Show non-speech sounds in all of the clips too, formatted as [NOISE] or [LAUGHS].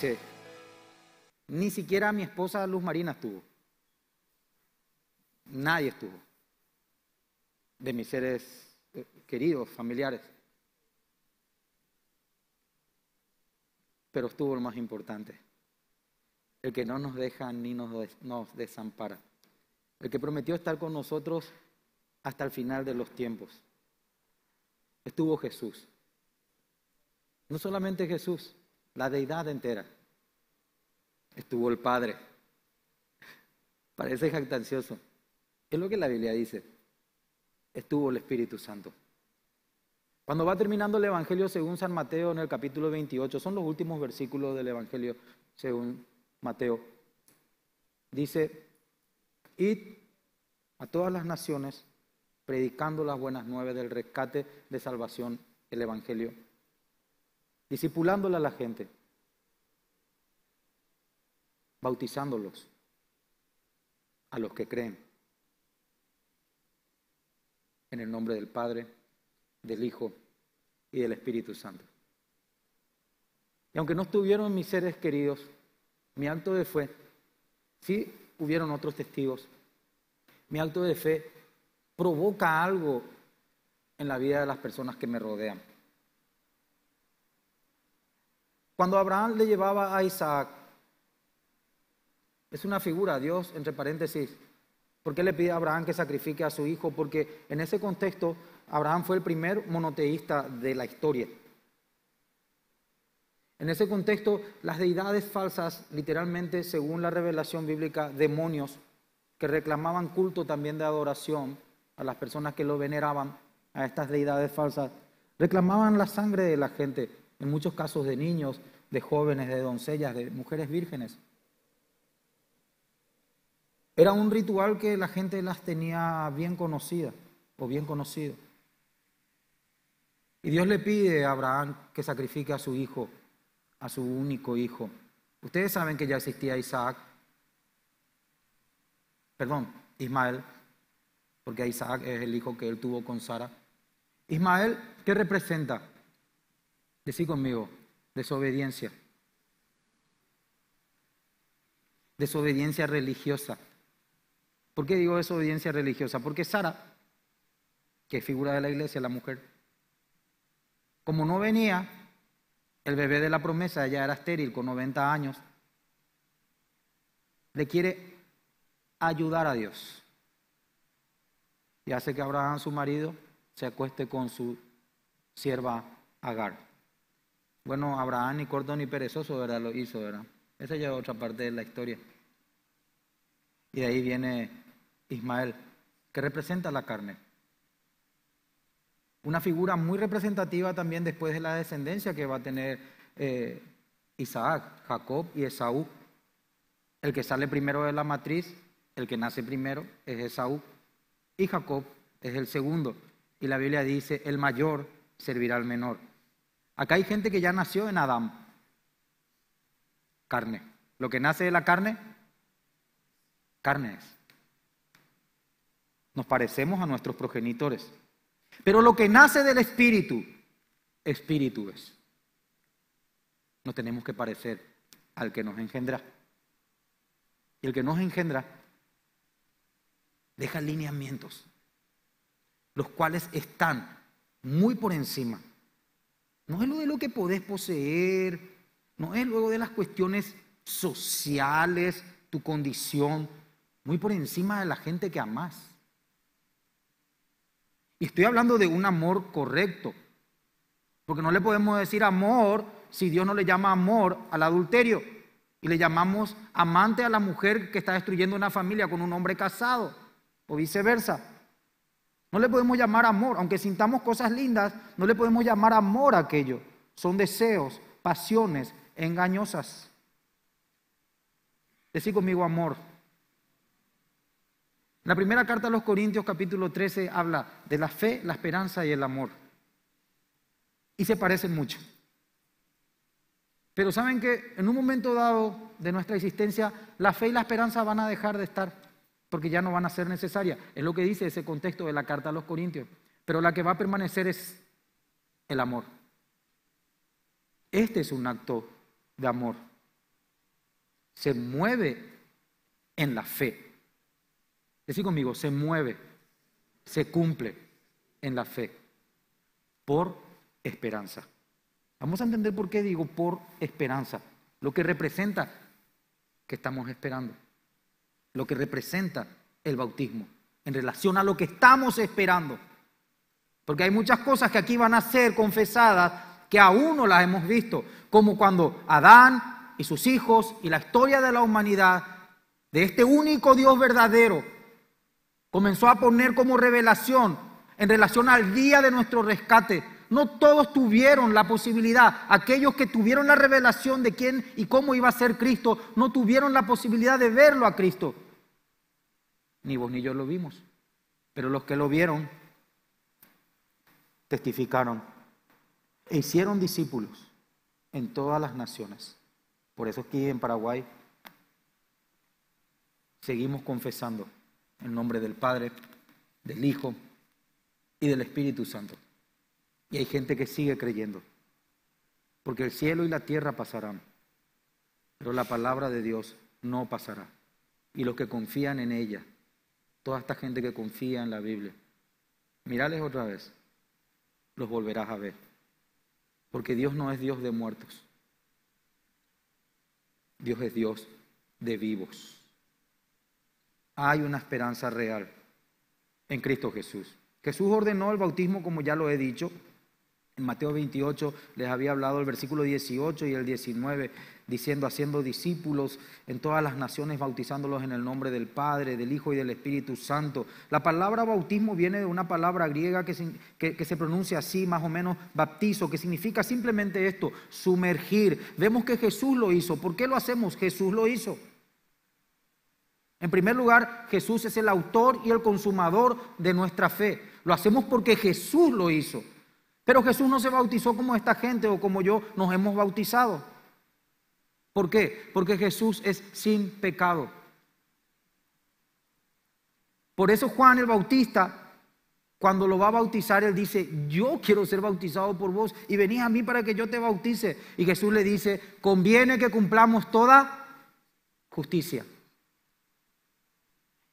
dice, ni siquiera mi esposa Luz Marina estuvo. Nadie estuvo. De mis seres eh, queridos, familiares. Pero estuvo lo más importante. El que no nos deja ni nos, nos desampara. El que prometió estar con nosotros hasta el final de los tiempos. Estuvo Jesús. No solamente Jesús, la deidad entera. Estuvo el Padre. Parece jactancioso. Es lo que la Biblia dice. Estuvo el Espíritu Santo. Cuando va terminando el Evangelio según San Mateo en el capítulo 28, son los últimos versículos del Evangelio según Mateo, dice, id a todas las naciones predicando las buenas nuevas del rescate de salvación, el Evangelio, discipulándole a la gente, bautizándolos a los que creen. En el nombre del Padre, del Hijo y del Espíritu Santo. Y aunque no estuvieron mis seres queridos, mi alto de fe, si hubieron otros testigos. Mi alto de fe provoca algo en la vida de las personas que me rodean. Cuando Abraham le llevaba a Isaac es una figura, Dios, entre paréntesis. ¿Por qué le pide a Abraham que sacrifique a su hijo? Porque en ese contexto, Abraham fue el primer monoteísta de la historia. En ese contexto, las deidades falsas, literalmente, según la revelación bíblica, demonios, que reclamaban culto también de adoración a las personas que lo veneraban, a estas deidades falsas, reclamaban la sangre de la gente, en muchos casos de niños, de jóvenes, de doncellas, de mujeres vírgenes. Era un ritual que la gente las tenía bien conocida o bien conocido. Y Dios le pide a Abraham que sacrifique a su hijo, a su único hijo. Ustedes saben que ya existía Isaac, perdón, Ismael, porque Isaac es el hijo que él tuvo con Sara. Ismael, ¿qué representa? Decí conmigo, desobediencia. Desobediencia religiosa. ¿Por qué digo eso obediencia religiosa? Porque Sara, que es figura de la iglesia, la mujer, como no venía el bebé de la promesa, ella era estéril con 90 años, le quiere ayudar a Dios. Y hace que Abraham, su marido, se acueste con su sierva Agar. Bueno, Abraham ni corto ni perezoso ¿verdad? lo hizo, ¿verdad? Esa ya es otra parte de la historia. Y de ahí viene Ismael, que representa la carne. Una figura muy representativa también después de la descendencia que va a tener eh, Isaac, Jacob y Esaú. El que sale primero de la matriz, el que nace primero es Esaú y Jacob es el segundo. Y la Biblia dice, el mayor servirá al menor. Acá hay gente que ya nació en Adán. Carne. Lo que nace de la carne, carne es. Nos parecemos a nuestros progenitores. Pero lo que nace del espíritu, espíritu es. No tenemos que parecer al que nos engendra. Y el que nos engendra deja lineamientos, los cuales están muy por encima. No es lo de lo que podés poseer, no es luego de las cuestiones sociales, tu condición, muy por encima de la gente que amás. Y estoy hablando de un amor correcto. Porque no le podemos decir amor si Dios no le llama amor al adulterio. Y le llamamos amante a la mujer que está destruyendo una familia con un hombre casado. O viceversa. No le podemos llamar amor. Aunque sintamos cosas lindas, no le podemos llamar amor a aquello. Son deseos, pasiones engañosas. Decí conmigo amor. La primera carta a los Corintios capítulo 13 habla de la fe, la esperanza y el amor. Y se parecen mucho. Pero saben que en un momento dado de nuestra existencia, la fe y la esperanza van a dejar de estar, porque ya no van a ser necesarias. Es lo que dice ese contexto de la carta a los Corintios. Pero la que va a permanecer es el amor. Este es un acto de amor. Se mueve en la fe decir conmigo, se mueve, se cumple en la fe por esperanza. Vamos a entender por qué digo por esperanza, lo que representa que estamos esperando, lo que representa el bautismo en relación a lo que estamos esperando. Porque hay muchas cosas que aquí van a ser confesadas que aún no las hemos visto, como cuando Adán y sus hijos y la historia de la humanidad, de este único Dios verdadero, Comenzó a poner como revelación en relación al día de nuestro rescate. No todos tuvieron la posibilidad. Aquellos que tuvieron la revelación de quién y cómo iba a ser Cristo, no tuvieron la posibilidad de verlo a Cristo. Ni vos ni yo lo vimos. Pero los que lo vieron, testificaron e hicieron discípulos en todas las naciones. Por eso aquí en Paraguay seguimos confesando en nombre del Padre, del Hijo y del Espíritu Santo. Y hay gente que sigue creyendo. Porque el cielo y la tierra pasarán, pero la palabra de Dios no pasará. Y los que confían en ella, toda esta gente que confía en la Biblia, mirales otra vez, los volverás a ver. Porque Dios no es Dios de muertos. Dios es Dios de vivos hay una esperanza real en Cristo Jesús. Jesús ordenó el bautismo, como ya lo he dicho. En Mateo 28 les había hablado el versículo 18 y el 19, diciendo, haciendo discípulos en todas las naciones, bautizándolos en el nombre del Padre, del Hijo y del Espíritu Santo. La palabra bautismo viene de una palabra griega que se, pronuncia así, más o menos, baptizo, que significa simplemente esto, sumergir. Vemos que Jesús lo hizo. ¿Por qué lo hacemos? Jesús lo hizo. En primer lugar, Jesús es el autor y el consumador de nuestra fe. Lo hacemos porque Jesús lo hizo. Pero Jesús no se bautizó como esta gente o como yo nos hemos bautizado. ¿Por qué? Porque Jesús es sin pecado. Por eso Juan el Bautista, cuando lo va a bautizar, él dice, yo quiero ser bautizado por vos y venís a mí para que yo te bautice. Y Jesús le dice, conviene que cumplamos toda justicia.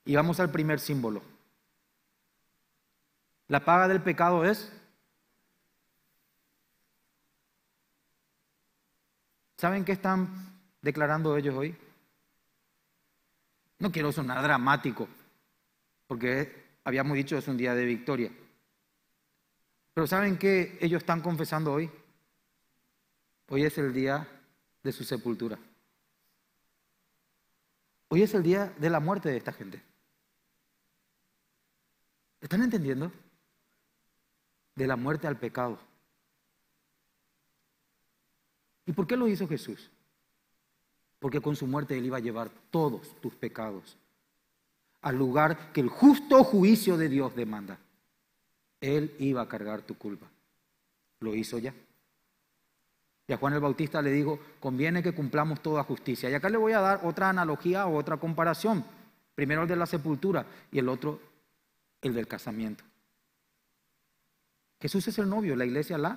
Y vamos al primer símbolo. La paga del pecado es... ¿Saben qué están declarando ellos hoy? No quiero sonar dramático, porque habíamos dicho es un día de victoria. Pero ¿saben qué ellos están confesando hoy? Hoy es el día de su sepultura. Hoy es el día de la muerte de esta gente. ¿Están entendiendo? De la muerte al pecado. ¿Y por qué lo hizo Jesús? Porque con su muerte Él iba a llevar todos tus pecados al lugar que el justo juicio de Dios demanda. Él iba a cargar tu culpa. Lo hizo ya. Y a Juan el Bautista le dijo, conviene que cumplamos toda justicia. Y acá le voy a dar otra analogía o otra comparación. Primero el de la sepultura y el otro el del casamiento. Jesús es el novio, la iglesia la,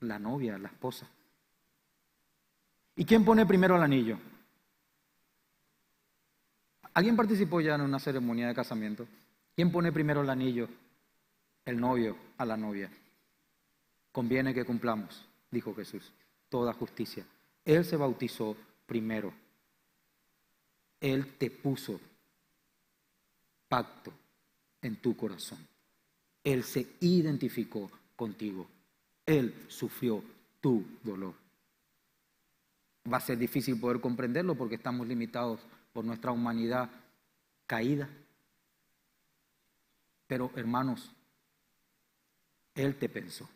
la novia, la esposa. ¿Y quién pone primero el anillo? ¿Alguien participó ya en una ceremonia de casamiento? ¿Quién pone primero el anillo? El novio a la novia. Conviene que cumplamos, dijo Jesús, toda justicia. Él se bautizó primero. Él te puso pacto en tu corazón. Él se identificó contigo. Él sufrió tu dolor. Va a ser difícil poder comprenderlo porque estamos limitados por nuestra humanidad caída. Pero hermanos, Él te pensó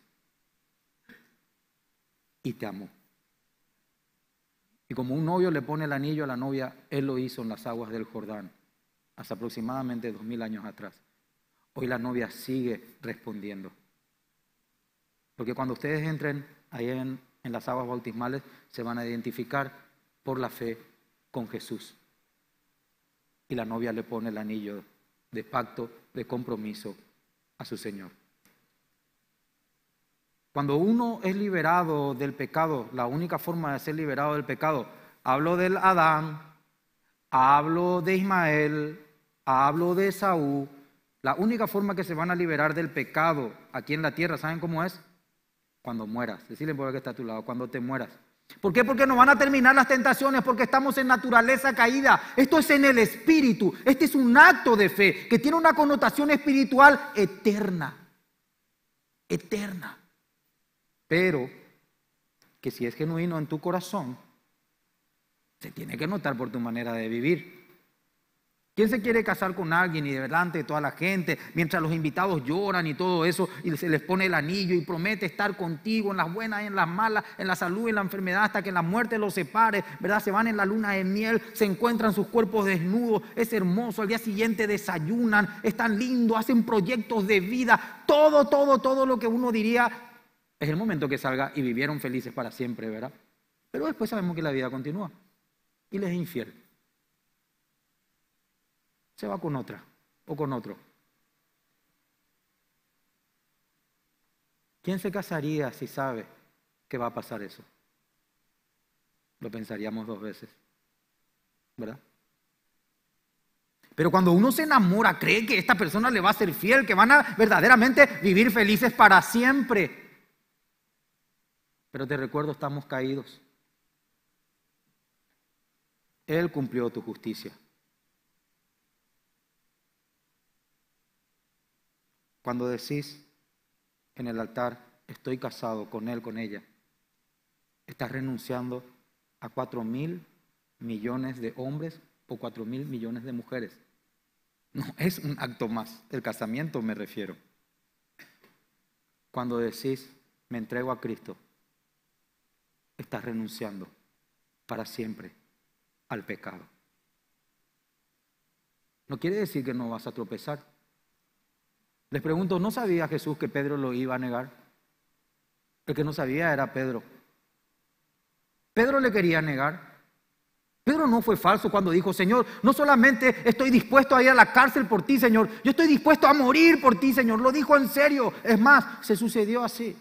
y te amó. Y como un novio le pone el anillo a la novia, Él lo hizo en las aguas del Jordán hace aproximadamente dos mil años atrás. Hoy la novia sigue respondiendo. Porque cuando ustedes entren ahí en, en las aguas bautismales, se van a identificar por la fe con Jesús. Y la novia le pone el anillo de pacto, de compromiso a su Señor. Cuando uno es liberado del pecado, la única forma de ser liberado del pecado, hablo del Adán, hablo de Ismael, hablo de Saúl, la única forma que se van a liberar del pecado aquí en la tierra, ¿saben cómo es? Cuando mueras. Decirle por que está a tu lado, cuando te mueras. ¿Por qué? Porque no van a terminar las tentaciones, porque estamos en naturaleza caída. Esto es en el espíritu. Este es un acto de fe que tiene una connotación espiritual eterna. Eterna. Pero que si es genuino en tu corazón, se tiene que notar por tu manera de vivir. ¿Quién se quiere casar con alguien y delante de toda la gente, mientras los invitados lloran y todo eso, y se les pone el anillo y promete estar contigo en las buenas y en las malas, en la salud y en la enfermedad, hasta que la muerte los separe, ¿verdad? Se van en la luna de miel, se encuentran sus cuerpos desnudos, es hermoso, al día siguiente desayunan, están lindos, hacen proyectos de vida, todo, todo, todo lo que uno diría, es el momento que salga y vivieron felices para siempre, ¿verdad? Pero después sabemos que la vida continúa y les infierno se va con otra o con otro. ¿Quién se casaría si sabe que va a pasar eso? Lo pensaríamos dos veces, ¿verdad? Pero cuando uno se enamora, cree que esta persona le va a ser fiel, que van a verdaderamente vivir felices para siempre. Pero te recuerdo, estamos caídos. Él cumplió tu justicia. Cuando decís en el altar, estoy casado con él, con ella, estás renunciando a cuatro mil millones de hombres o cuatro mil millones de mujeres. No es un acto más, el casamiento me refiero. Cuando decís, me entrego a Cristo, estás renunciando para siempre al pecado. No quiere decir que no vas a tropezar, les pregunto, ¿no sabía Jesús que Pedro lo iba a negar? El que no sabía era Pedro. Pedro le quería negar. Pedro no fue falso cuando dijo, Señor, no solamente estoy dispuesto a ir a la cárcel por ti, Señor, yo estoy dispuesto a morir por ti, Señor. Lo dijo en serio. Es más, se sucedió así.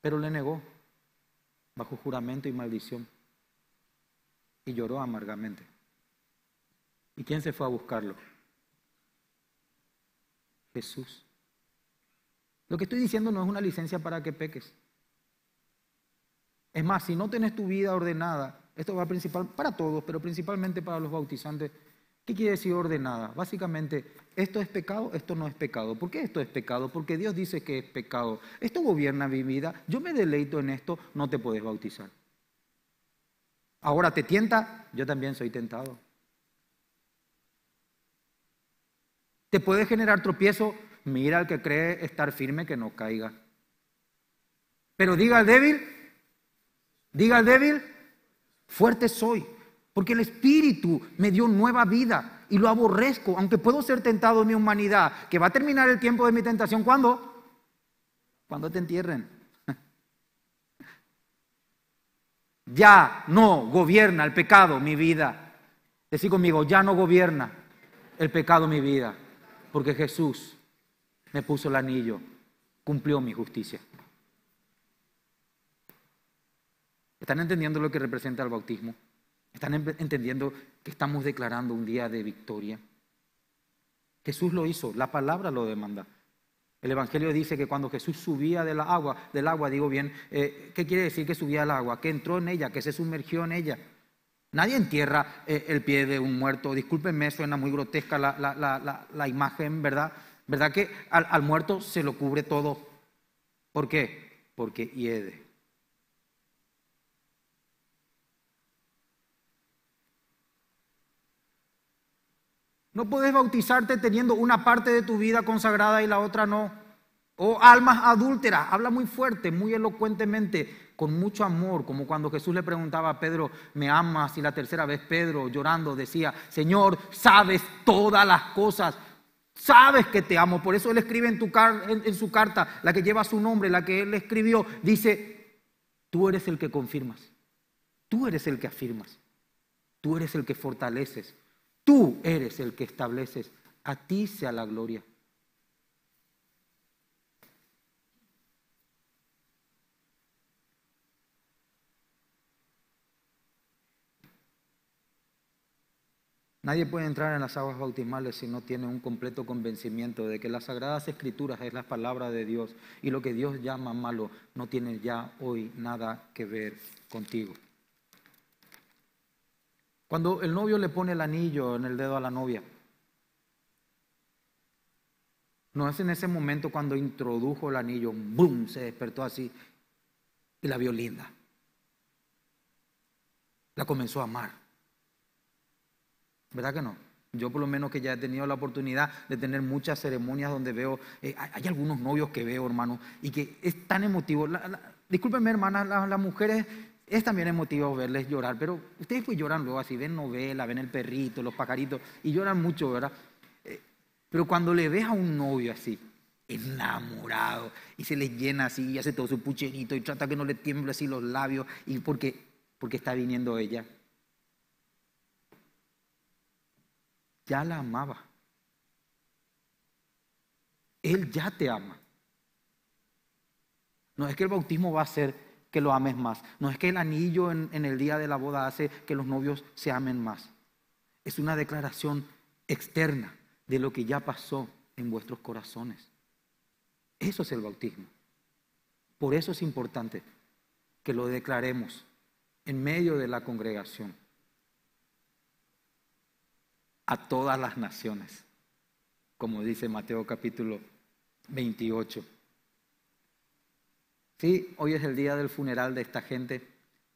Pero le negó bajo juramento y maldición. Y lloró amargamente. ¿Y quién se fue a buscarlo? Jesús. Lo que estoy diciendo no es una licencia para que peques. Es más, si no tenés tu vida ordenada, esto va principal para todos, pero principalmente para los bautizantes. ¿Qué quiere decir ordenada? Básicamente, esto es pecado, esto no es pecado. ¿Por qué esto es pecado? Porque Dios dice que es pecado. Esto gobierna mi vida, yo me deleito en esto, no te puedes bautizar. Ahora te tienta, yo también soy tentado. ¿Te puede generar tropiezo? Mira al que cree estar firme que no caiga. Pero diga al débil, diga al débil, fuerte soy, porque el Espíritu me dio nueva vida y lo aborrezco, aunque puedo ser tentado en mi humanidad, que va a terminar el tiempo de mi tentación, ¿cuándo? Cuando te entierren. [LAUGHS] Ya no gobierna el pecado mi vida. Decí conmigo, ya no gobierna el pecado mi vida. Porque Jesús me puso el anillo, cumplió mi justicia. ¿Están entendiendo lo que representa el bautismo? ¿Están em-, entendiendo que estamos declarando un día de victoria? Jesús lo hizo, la palabra lo demanda. El Evangelio dice que cuando Jesús subía del agua, del agua, digo bien, eh, ¿qué quiere decir que subía al agua? Que entró en ella, que se sumergió en ella. Nadie entierra eh, el pie de un muerto. Discúlpenme, suena muy grotesca la, imagen, ¿verdad? ¿Verdad que al, muerto se lo cubre todo? ¿Por qué? Porque hiede. No puedes bautizarte teniendo una parte de tu vida consagrada y la otra no. O almas adúlteras, habla muy fuerte, muy elocuentemente con mucho amor, como cuando Jesús le preguntaba a Pedro, ¿me amas? Y la tercera vez Pedro, llorando, decía, Señor, sabes todas las cosas, sabes que te amo. Por eso él escribe en, su carta, la que lleva su nombre, la que él escribió, dice, tú eres el que confirmas, tú eres el que afirmas, tú eres el que fortaleces, tú eres el que estableces, a ti sea la gloria. Nadie puede entrar en las aguas bautismales si no tiene un completo convencimiento de que las sagradas escrituras es la palabra de Dios y lo que Dios llama malo no tiene ya hoy nada que ver contigo. Cuando el novio le pone el anillo en el dedo a la novia, no es en ese momento cuando introdujo el anillo, ¡boom! se despertó así y la vio linda. La comenzó a amar. ¿Verdad que no? Yo por lo menos que ya he tenido la oportunidad de tener muchas ceremonias donde veo, eh, hay algunos novios que veo, hermano, y que es tan emotivo. discúlpenme, hermanas, las mujeres es también emotivo verles llorar, pero ustedes pues lloran luego así, ven novelas, ven el perrito, los pacaritos y lloran mucho, ¿verdad? Eh, pero cuando le ves a un novio así, enamorado, y se le llena así, y hace todo su pucherito, y trata que no le tiemble así los labios, y porque, porque está viniendo ella, ya la amaba. Él ya te ama. No es que el bautismo va a hacer que lo ames más. No es que el anillo en, en el día de la boda hace que los novios se amen más. Es una declaración externa de lo que ya pasó en vuestros corazones. Eso es el bautismo. Por eso es importante que lo declaremos en medio de la congregación a todas las naciones, como dice Mateo capítulo 28. Sí, hoy es el día del funeral de esta gente,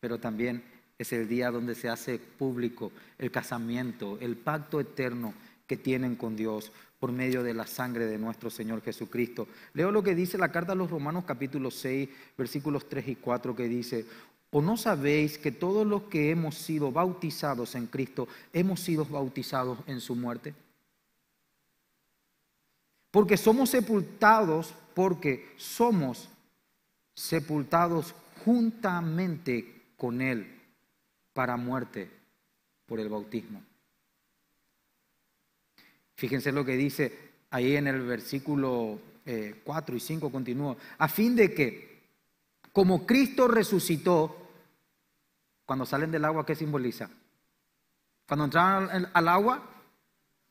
pero también es el día donde se hace público el casamiento, el pacto eterno que tienen con Dios por medio de la sangre de nuestro Señor Jesucristo. Leo lo que dice la carta a los Romanos capítulo 6, versículos 3 y 4, que dice, ¿O no sabéis que todos los que hemos sido bautizados en Cristo, hemos sido bautizados en su muerte? Porque somos sepultados, porque somos sepultados juntamente con Él para muerte por el bautismo. Fíjense lo que dice ahí en el versículo 4 eh, y 5 continúo. A fin de que, como Cristo resucitó, cuando salen del agua, ¿qué simboliza? Cuando entran al, agua,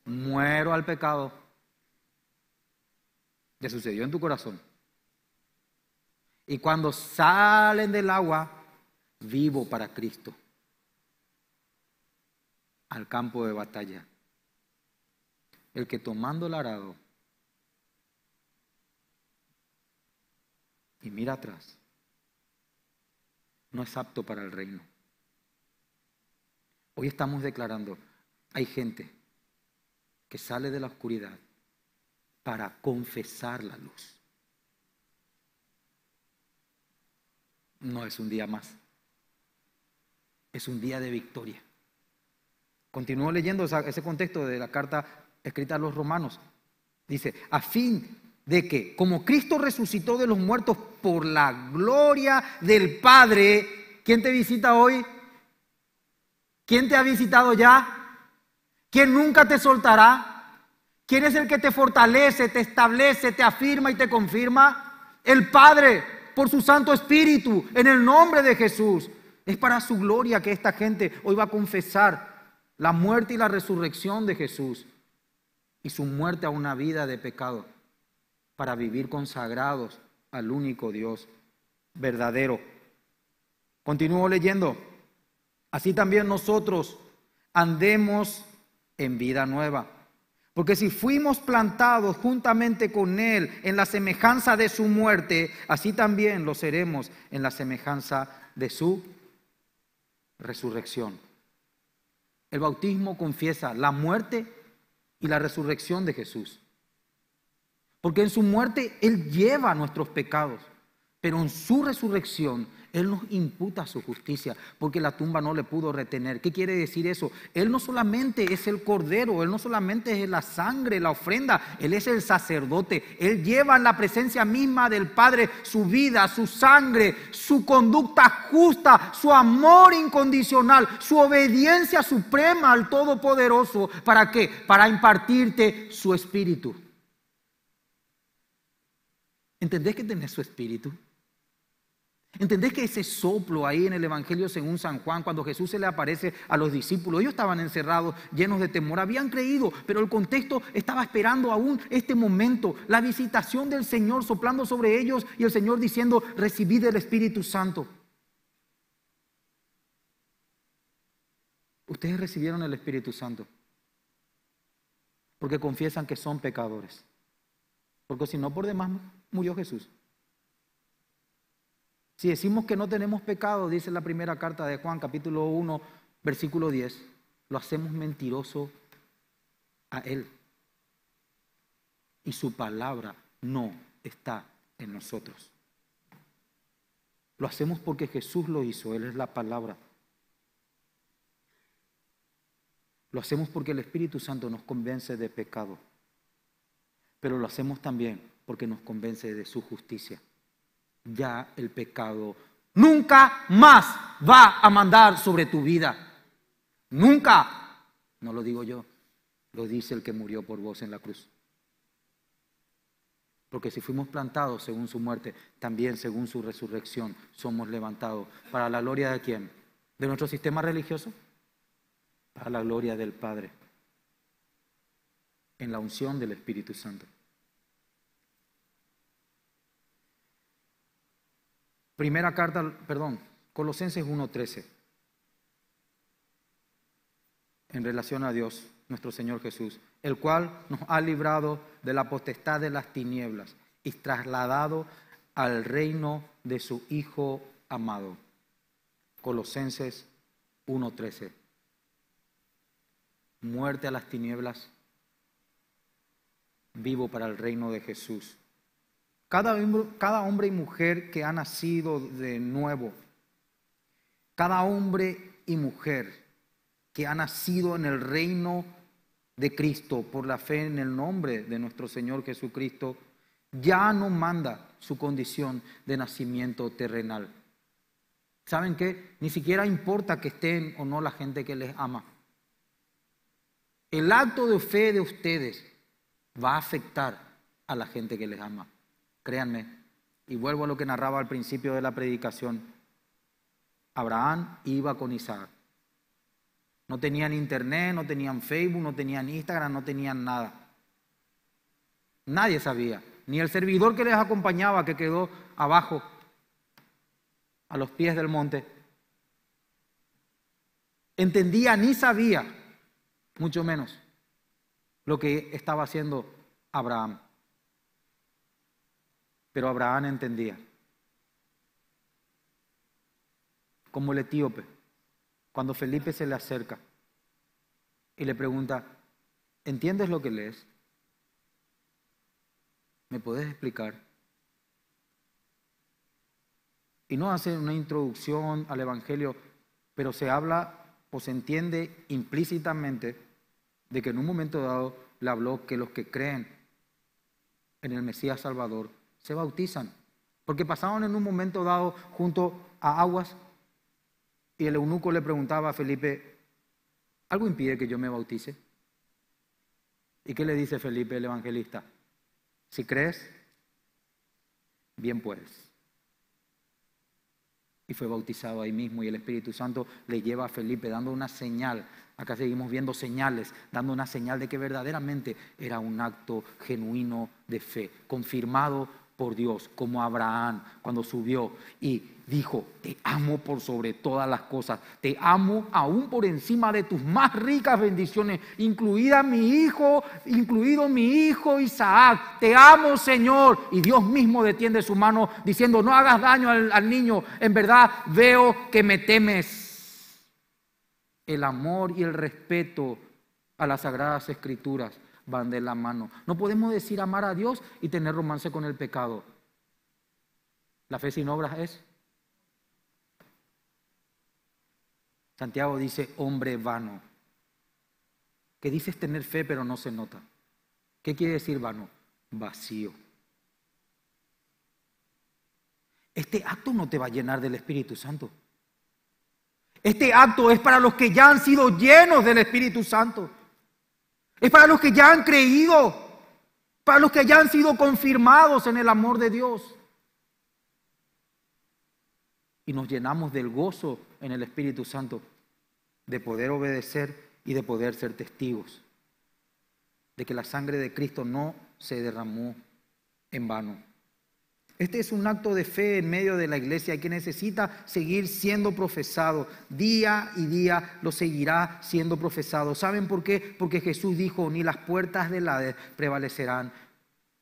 muero al pecado. ¿Qué sucedió en tu corazón. Y cuando salen del agua, vivo para Cristo. Al campo de batalla. El que tomando el arado y mira atrás, no es apto para el reino. Hoy estamos declarando, hay gente que sale de la oscuridad para confesar la luz. No es un día más, es un día de victoria. Continúo leyendo ese contexto de la carta escrita a los romanos. Dice, a fin de que como Cristo resucitó de los muertos por la gloria del Padre, ¿quién te visita hoy? ¿Quién te ha visitado ya? ¿Quién nunca te soltará? ¿Quién es el que te fortalece, te establece, te afirma y te confirma? El Padre, por su Santo Espíritu, en el nombre de Jesús. Es para su gloria que esta gente hoy va a confesar la muerte y la resurrección de Jesús y su muerte a una vida de pecado para vivir consagrados al único Dios verdadero. Continúo leyendo. Así también nosotros andemos en vida nueva. Porque si fuimos plantados juntamente con Él en la semejanza de su muerte, así también lo seremos en la semejanza de su resurrección. El bautismo confiesa la muerte y la resurrección de Jesús. Porque en su muerte Él lleva nuestros pecados, pero en su resurrección él nos imputa su justicia porque la tumba no le pudo retener. ¿Qué quiere decir eso? Él no solamente es el cordero, Él no solamente es la sangre, la ofrenda, Él es el sacerdote. Él lleva en la presencia misma del Padre su vida, su sangre, su conducta justa, su amor incondicional, su obediencia suprema al Todopoderoso. ¿Para qué? Para impartirte su espíritu. ¿Entendés que tenés su espíritu? ¿Entendés que ese soplo ahí en el Evangelio según San Juan, cuando Jesús se le aparece a los discípulos, ellos estaban encerrados, llenos de temor, habían creído, pero el contexto estaba esperando aún este momento, la visitación del Señor soplando sobre ellos y el Señor diciendo, recibid el Espíritu Santo. Ustedes recibieron el Espíritu Santo porque confiesan que son pecadores, porque si no, por demás murió Jesús. Si decimos que no tenemos pecado, dice la primera carta de Juan, capítulo 1, versículo 10, lo hacemos mentiroso a Él. Y su palabra no está en nosotros. Lo hacemos porque Jesús lo hizo, Él es la palabra. Lo hacemos porque el Espíritu Santo nos convence de pecado, pero lo hacemos también porque nos convence de su justicia ya el pecado nunca más va a mandar sobre tu vida. Nunca. No lo digo yo, lo dice el que murió por vos en la cruz. Porque si fuimos plantados según su muerte, también según su resurrección somos levantados. ¿Para la gloria de quién? ¿De nuestro sistema religioso? Para la gloria del Padre. En la unción del Espíritu Santo. Primera carta, perdón, Colosenses 1.13. En relación a Dios, nuestro Señor Jesús, el cual nos ha librado de la potestad de las tinieblas y trasladado al reino de su Hijo amado. Colosenses 1.13. Muerte a las tinieblas, vivo para el reino de Jesús. Cada, hombre y mujer que ha nacido de nuevo, cada hombre y mujer que ha nacido en el reino de Cristo por la fe en el nombre de nuestro Señor Jesucristo, ya no manda su condición de nacimiento terrenal. ¿Saben qué? Ni siquiera importa que estén o no la gente que les ama. El acto de fe de ustedes va a afectar a la gente que les ama. Créanme, y vuelvo a lo que narraba al principio de la predicación, Abraham iba con Isaac. No tenían internet, no tenían Facebook, no tenían Instagram, no tenían nada. Nadie sabía, ni el servidor que les acompañaba, que quedó abajo, a los pies del monte. Entendía ni sabía, mucho menos, lo que estaba haciendo Abraham. Pero Abraham entendía. Como el etíope, cuando Felipe se le acerca y le pregunta, ¿entiendes lo que lees? ¿Me puedes explicar? Y no hace una introducción al Evangelio, pero se habla o se entiende implícitamente de que en un momento dado le habló que los que creen en el Mesías Salvador se bautizan, porque pasaron en un momento dado junto a aguas y el eunuco le preguntaba a Felipe, ¿algo impide que yo me bautice? ¿Y qué le dice Felipe el evangelista? Si crees, bien puedes. Y fue bautizado ahí mismo y el Espíritu Santo le lleva a Felipe dando una señal. Acá seguimos viendo señales, dando una señal de que verdaderamente era un acto genuino de fe, confirmado por Dios, como Abraham cuando subió y dijo, te amo por sobre todas las cosas, te amo aún por encima de tus más ricas bendiciones, incluida mi hijo, incluido mi hijo Isaac, te amo Señor. Y Dios mismo detiende su mano diciendo, no hagas daño al, al niño, en verdad veo que me temes. El amor y el respeto a las sagradas escrituras van de la mano. No podemos decir amar a Dios y tener romance con el pecado. La fe sin obras es. Santiago dice hombre vano. Que dices tener fe pero no se nota. ¿Qué quiere decir vano? Vacío. Este acto no te va a llenar del Espíritu Santo. Este acto es para los que ya han sido llenos del Espíritu Santo. Es para los que ya han creído, para los que ya han sido confirmados en el amor de Dios. Y nos llenamos del gozo en el Espíritu Santo de poder obedecer y de poder ser testigos de que la sangre de Cristo no se derramó en vano. Este es un acto de fe en medio de la iglesia que necesita seguir siendo profesado. Día y día lo seguirá siendo profesado. ¿Saben por qué? Porque Jesús dijo, ni las puertas del Hades prevalecerán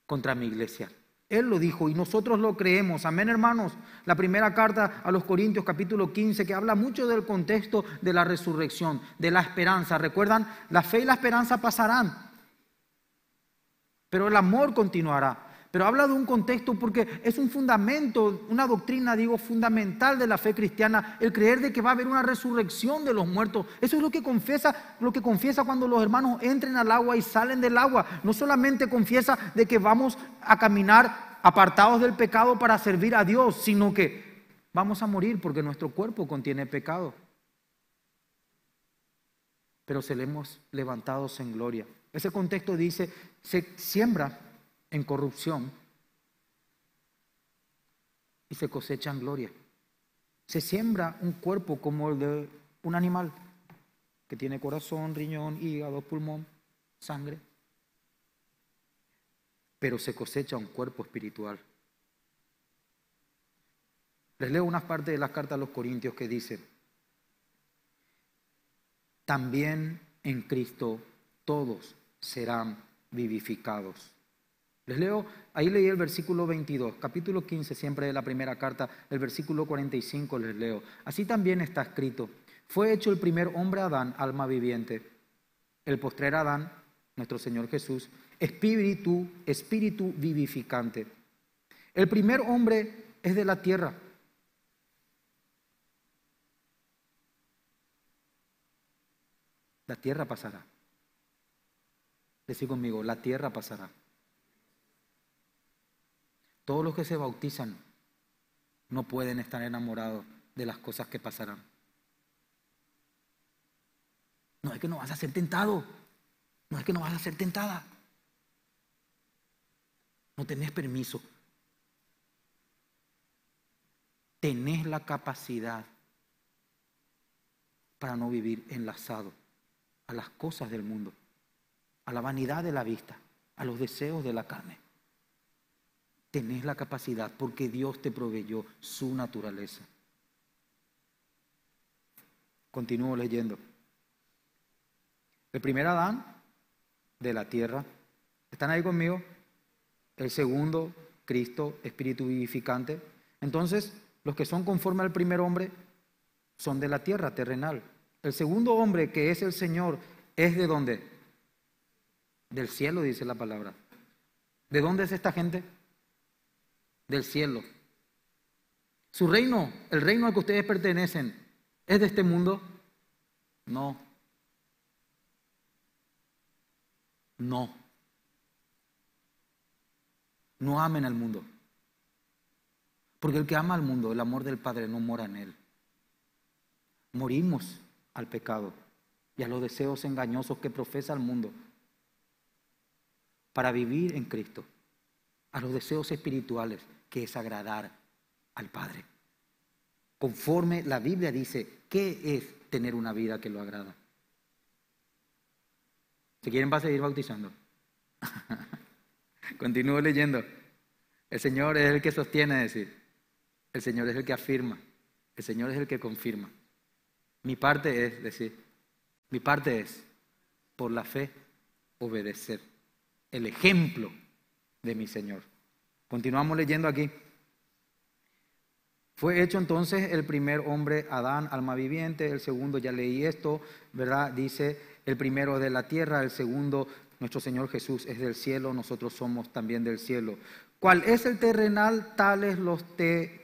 contra mi iglesia. Él lo dijo y nosotros lo creemos. Amén, hermanos. La primera carta a los Corintios capítulo 15 que habla mucho del contexto de la resurrección, de la esperanza. Recuerdan, la fe y la esperanza pasarán, pero el amor continuará. Pero habla de un contexto porque es un fundamento, una doctrina, digo, fundamental de la fe cristiana, el creer de que va a haber una resurrección de los muertos. Eso es lo que confiesa, lo que confiesa cuando los hermanos entren al agua y salen del agua. No solamente confiesa de que vamos a caminar apartados del pecado para servir a Dios, sino que vamos a morir porque nuestro cuerpo contiene pecado. Pero se le hemos levantados en gloria. Ese contexto dice, se siembra en corrupción y se cosecha en gloria. Se siembra un cuerpo como el de un animal que tiene corazón, riñón, hígado, pulmón, sangre, pero se cosecha un cuerpo espiritual. Les leo unas partes de las cartas a los Corintios que dicen, también en Cristo todos serán vivificados les leo, ahí leí el versículo 22, capítulo 15 siempre de la primera carta, el versículo 45 les leo. Así también está escrito, fue hecho el primer hombre Adán, alma viviente, el postrer Adán, nuestro Señor Jesús, espíritu, espíritu vivificante. El primer hombre es de la tierra. La tierra pasará. Decí conmigo, la tierra pasará. Todos los que se bautizan no pueden estar enamorados de las cosas que pasarán. No es que no vas a ser tentado. No es que no vas a ser tentada. No tenés permiso. Tenés la capacidad para no vivir enlazado a las cosas del mundo, a la vanidad de la vista, a los deseos de la carne tenés la capacidad porque Dios te proveyó su naturaleza. Continúo leyendo. El primer Adán de la tierra. ¿Están ahí conmigo? El segundo, Cristo, espíritu vivificante. Entonces, los que son conforme al primer hombre son de la tierra terrenal. El segundo hombre, que es el Señor, es de dónde? Del cielo, dice la palabra. ¿De dónde es esta gente? del cielo. Su reino, el reino al que ustedes pertenecen, ¿es de este mundo? No. No. No amen al mundo. Porque el que ama al mundo, el amor del Padre no mora en él. Morimos al pecado y a los deseos engañosos que profesa el mundo para vivir en Cristo, a los deseos espirituales que es agradar al Padre. Conforme la Biblia dice, ¿qué es tener una vida que lo agrada? Si quieren va a seguir bautizando. [LAUGHS] Continúo leyendo. El Señor es el que sostiene, decir. El Señor es el que afirma. El Señor es el que confirma. Mi parte es decir, mi parte es, por la fe, obedecer el ejemplo de mi Señor. Continuamos leyendo aquí. Fue hecho entonces el primer hombre, Adán, alma viviente, el segundo, ya leí esto, ¿verdad? Dice, el primero de la tierra, el segundo, nuestro Señor Jesús es del cielo, nosotros somos también del cielo. ¿Cuál es el terrenal, tales los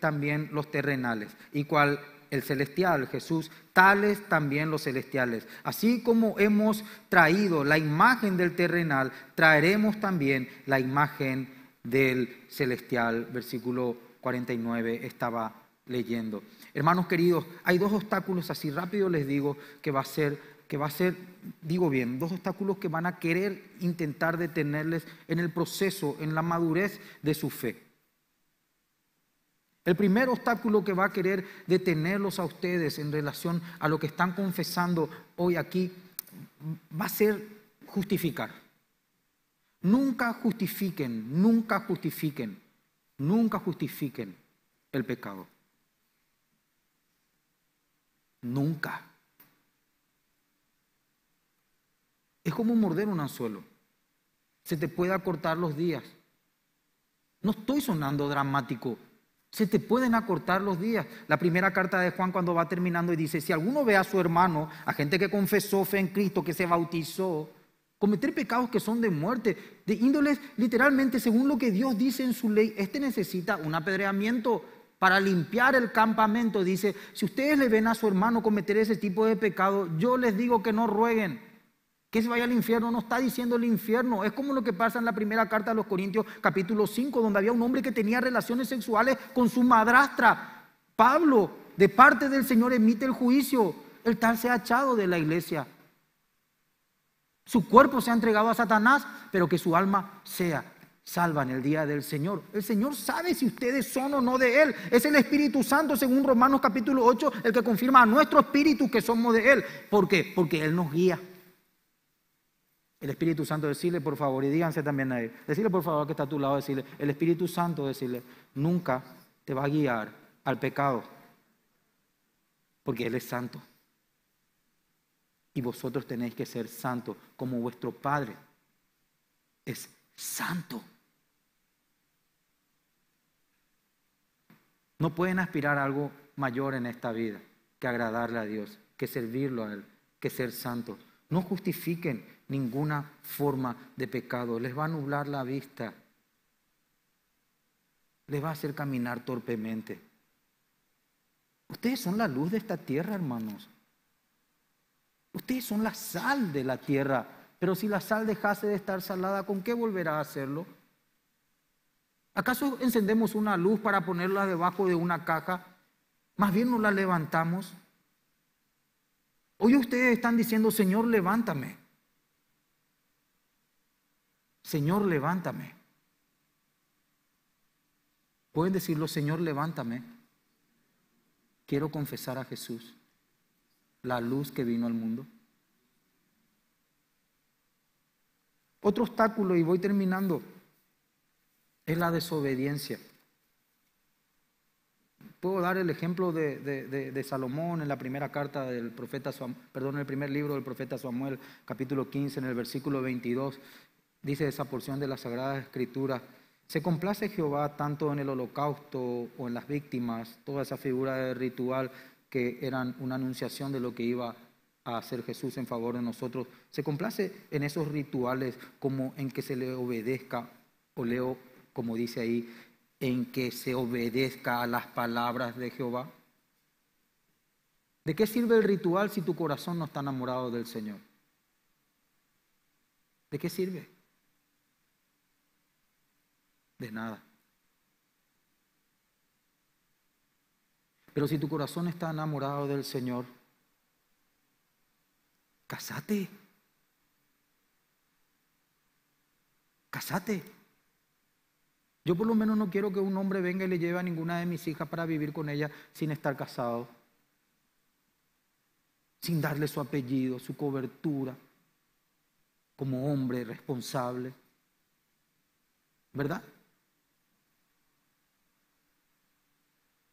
también los terrenales. Y cuál el celestial, Jesús, tales también los celestiales. Así como hemos traído la imagen del terrenal, traeremos también la imagen del celestial, versículo 49 estaba leyendo. Hermanos queridos, hay dos obstáculos, así rápido les digo, que va a ser que va a ser, digo bien, dos obstáculos que van a querer intentar detenerles en el proceso, en la madurez de su fe. El primer obstáculo que va a querer detenerlos a ustedes en relación a lo que están confesando hoy aquí va a ser justificar. Nunca justifiquen, nunca justifiquen, nunca justifiquen el pecado. Nunca. Es como morder un anzuelo. Se te puede acortar los días. No estoy sonando dramático. Se te pueden acortar los días. La primera carta de Juan cuando va terminando y dice, si alguno ve a su hermano, a gente que confesó fe en Cristo, que se bautizó, cometer pecados que son de muerte, de índoles literalmente, según lo que Dios dice en su ley, este necesita un apedreamiento para limpiar el campamento. Dice, si ustedes le ven a su hermano cometer ese tipo de pecado, yo les digo que no rueguen, que se vaya al infierno. No está diciendo el infierno, es como lo que pasa en la primera carta de los Corintios capítulo 5, donde había un hombre que tenía relaciones sexuales con su madrastra. Pablo, de parte del Señor, emite el juicio. El tal se ha echado de la iglesia. Su cuerpo se ha entregado a Satanás, pero que su alma sea salva en el día del Señor. El Señor sabe si ustedes son o no de Él. Es el Espíritu Santo, según Romanos capítulo 8, el que confirma a nuestro espíritu que somos de Él. ¿Por qué? Porque Él nos guía. El Espíritu Santo, decirle por favor, y díganse también a él, decirle por favor que está a tu lado, decirle, el Espíritu Santo, decirle, nunca te va a guiar al pecado, porque Él es santo y vosotros tenéis que ser santos como vuestro Padre es santo. No pueden aspirar a algo mayor en esta vida que agradarle a Dios, que servirlo a Él, que ser santos. No justifiquen ninguna forma de pecado. Les va a nublar la vista. Les va a hacer caminar torpemente. Ustedes son la luz de esta tierra, hermanos. Ustedes son la sal de la tierra, pero si la sal dejase de estar salada, ¿con qué volverá a hacerlo? ¿Acaso encendemos una luz para ponerla debajo de una caja? Más bien no la levantamos. Hoy ustedes están diciendo, Señor, levántame. Señor, levántame. Pueden decirlo, Señor, levántame. Quiero confesar a Jesús la luz que vino al mundo. Otro obstáculo, y voy terminando, es la desobediencia. Puedo dar el ejemplo de, Salomón en la primera carta del profeta, perdón, en el primer libro del profeta Samuel, capítulo 15, en el versículo 22, dice esa porción de la Sagrada Escritura. Se complace Jehová tanto en el holocausto o en las víctimas, toda esa figura de ritual que eran una anunciación de lo que iba a hacer Jesús en favor de nosotros. Se complace en esos rituales como en que se le obedezca, o leo como dice ahí, en que se obedezca a las palabras de Jehová. ¿De qué sirve el ritual si tu corazón no está enamorado del Señor? ¿De qué sirve? De nada. Pero si tu corazón está enamorado del Señor, casate. cásate. Yo por lo menos no quiero que un hombre venga y le lleve a ninguna de mis hijas para vivir con ella sin estar casado, sin darle su apellido, su cobertura, como hombre responsable. ¿Verdad?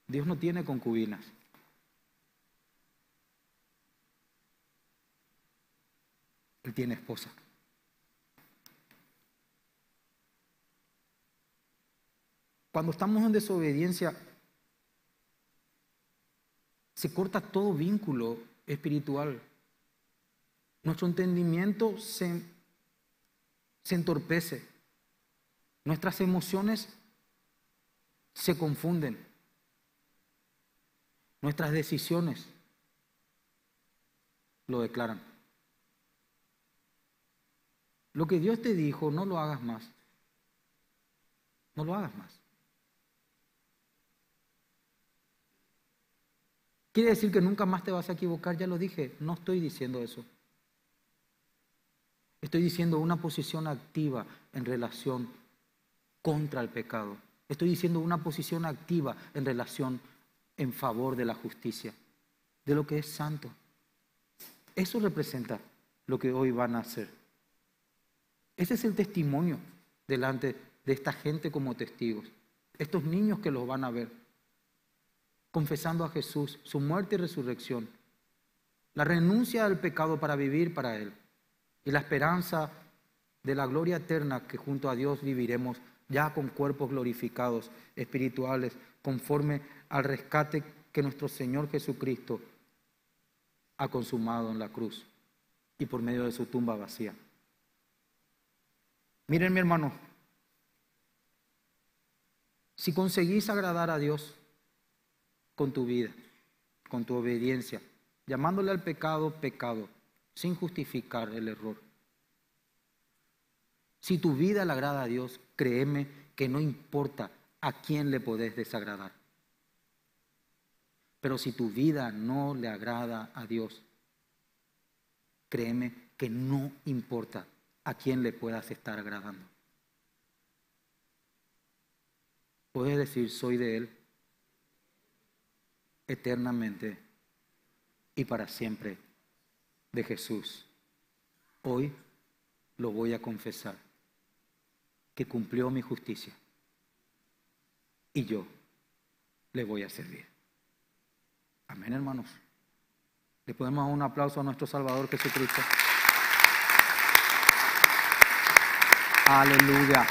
Dios no tiene concubinas. Él tiene esposa. Cuando estamos en desobediencia, se corta todo vínculo espiritual. Nuestro entendimiento se, se entorpece. Nuestras emociones se confunden. Nuestras decisiones lo declaran. Lo que Dios te dijo, no lo hagas más. No lo hagas más. ¿Quiere decir que nunca más te vas a equivocar? Ya lo dije, no estoy diciendo eso. Estoy diciendo una posición activa en relación contra el pecado. Estoy diciendo una posición activa en relación en favor de la justicia, de lo que es santo. Eso representa lo que hoy van a hacer. Ese es el testimonio delante de esta gente como testigos. Estos niños que los van a ver, confesando a Jesús, su muerte y resurrección, la renuncia al pecado para vivir para Él y la esperanza de la gloria eterna que junto a Dios viviremos ya con cuerpos glorificados, espirituales, conforme al rescate que nuestro Señor Jesucristo ha consumado en la cruz y por medio de su tumba vacía. Miren mi hermano, si conseguís agradar a Dios con tu vida, con tu obediencia, llamándole al pecado pecado, sin justificar el error. Si tu vida le agrada a Dios, créeme que no importa ¿a quién le podés desagradar? Pero si tu vida no le agrada a Dios, créeme que no importa a quién le puedas estar agradando. Puedes decir, soy de Él eternamente y para siempre de Jesús. Hoy lo voy a confesar, que cumplió mi justicia y yo le voy a servir. Amén, hermanos. Le podemos dar un aplauso a nuestro Salvador Jesucristo. Aleluya.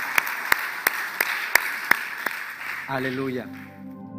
Aleluya.